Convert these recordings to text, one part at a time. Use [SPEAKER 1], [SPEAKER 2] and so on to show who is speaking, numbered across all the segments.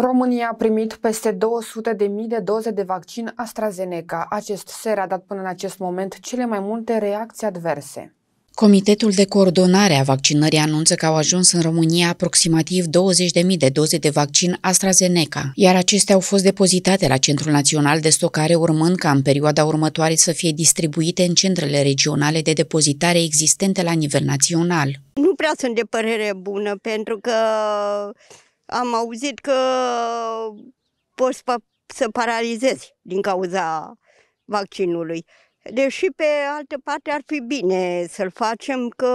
[SPEAKER 1] România a primit peste 200.000 de de doze de vaccin AstraZeneca. Acest ser a dat până în acest moment cele mai multe reacții adverse. Comitetul de coordonare a vaccinării anunță că au ajuns în România aproximativ 20.000 de doze de vaccin AstraZeneca, iar acestea au fost depozitate la Centrul Național de Stocare, urmând ca în perioada următoare să fie distribuite în centrele regionale de depozitare existente la nivel național.
[SPEAKER 2] Nu prea sunt de părere bună, pentru că am auzit că poți să paralizezi din cauza vaccinului. Deși pe altă parte ar fi bine să-l facem că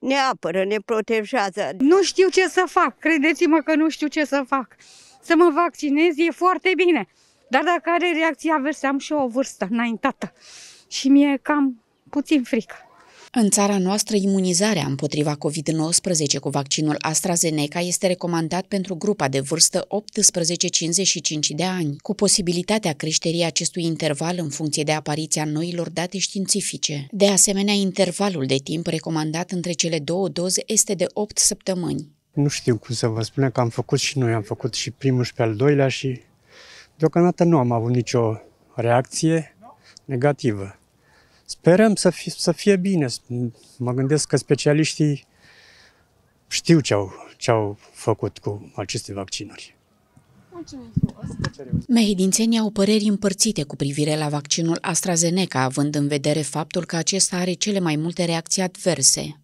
[SPEAKER 2] ne apără, ne protejează. Nu știu ce să fac, credeți-mă că nu știu ce să fac. Să mă vaccinez e foarte bine, dar dacă are reacția averse, am și o vârstă înaintată și mi-e cam puțin frică.
[SPEAKER 1] În țara noastră, imunizarea împotriva COVID-19 cu vaccinul AstraZeneca este recomandat pentru grupa de vârstă 18-55 de ani, cu posibilitatea creșterii acestui interval în funcție de apariția noilor date științifice. De asemenea, intervalul de timp recomandat între cele două doze este de 8 săptămâni.
[SPEAKER 3] Nu știu cum să vă spun că am făcut și noi, am făcut și primul și pe al doilea și deocamdată nu am avut nicio reacție negativă. Sperăm să fie, să fie bine. Mă gândesc că specialiștii știu ce au, ce au făcut cu aceste vaccinuri.
[SPEAKER 1] Mehidințenii au păreri împărțite cu privire la vaccinul AstraZeneca, având în vedere faptul că acesta are cele mai multe reacții adverse.